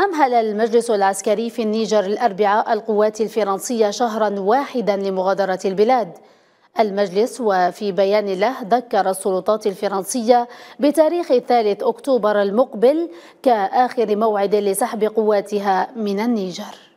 أمهل المجلس العسكري في النيجر الأربعاء القوات الفرنسية شهرا واحدا لمغادرة البلاد المجلس وفي بيان له ذكر السلطات الفرنسية بتاريخ الثالث أكتوبر المقبل كآخر موعد لسحب قواتها من النيجر